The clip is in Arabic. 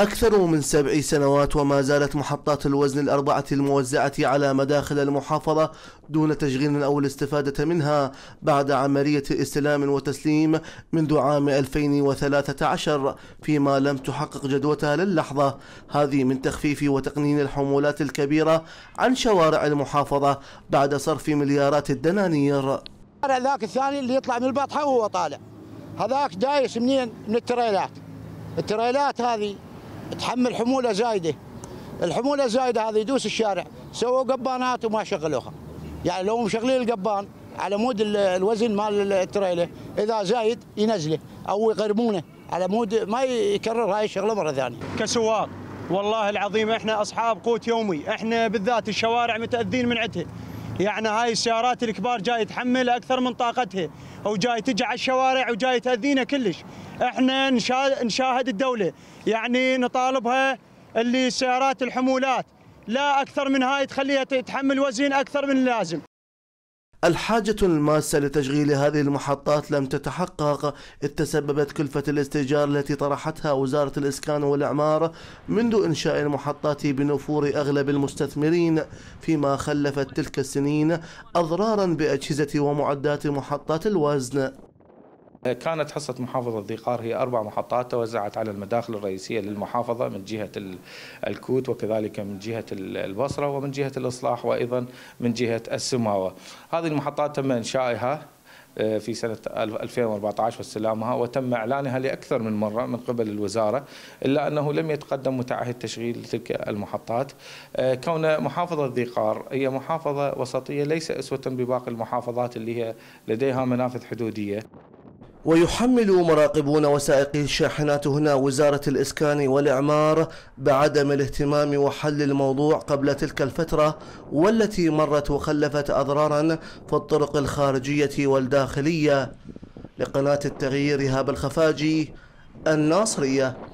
أكثر من سبع سنوات وما زالت محطات الوزن الأربعة الموزعة على مداخل المحافظة دون تشغيل أو الاستفادة منها بعد عملية استلام وتسليم منذ عام 2013 فيما لم تحقق جدوتها للحظة هذه من تخفيف وتقنين الحمولات الكبيرة عن شوارع المحافظة بعد صرف مليارات الدنانير ذاك الثاني اللي يطلع من البطحة وهو طالع هذاك دايس منين من التريلات التريلات هذه تحمل حموله زايده الحموله الزايده هذه يدوس الشارع سووا قبانات وما شغلوها يعني لو مشغلين القبان على مود الوزن مال التريله اذا زايد ينزله او يغرمونه على مود ما يكرر هاي الشغله مره ثانيه كسواق والله العظيم احنا اصحاب قوت يومي احنا بالذات الشوارع متاذين من عدها يعني هاي السيارات الكبار جاي تحمل اكثر من طاقتها جاي تجي على الشوارع وجاي تاذينا كلش احنا نشاهد الدوله يعني نطالبها اللي سيارات الحمولات لا اكثر من هاي تخليها تتحمل وزين اكثر من اللازم الحاجة الماسة لتشغيل هذه المحطات لم تتحقق إذ تسببت كلفة الاستئجار التي طرحتها وزارة الإسكان والإعمار منذ إنشاء المحطات بنفور أغلب المستثمرين فيما خلفت تلك السنين أضرارا بأجهزة ومعدات محطات الوزن كانت حصة محافظة ذيقار هي أربع محطات توزعت على المداخل الرئيسية للمحافظة من جهة الكوت وكذلك من جهة البصرة ومن جهة الإصلاح وأيضا من جهة السماوة هذه المحطات تم إنشائها آه، في سنة 2014 واستلامها وتم إعلانها لأكثر من مرة من قبل الوزارة إلا أنه لم يتقدم متعهد تشغيل تلك المحطات آه، كون محافظة ذيقار هي محافظة وسطية ليس أسوة بباقي المحافظات اللي هي لديها منافذ حدودية ويحمل مراقبون وسائقي الشاحنات هنا وزارة الإسكان والإعمار بعدم الاهتمام وحل الموضوع قبل تلك الفترة والتي مرت وخلفت أضرارا في الطرق الخارجية والداخلية لقناة التغيير هاب الخفاجي الناصرية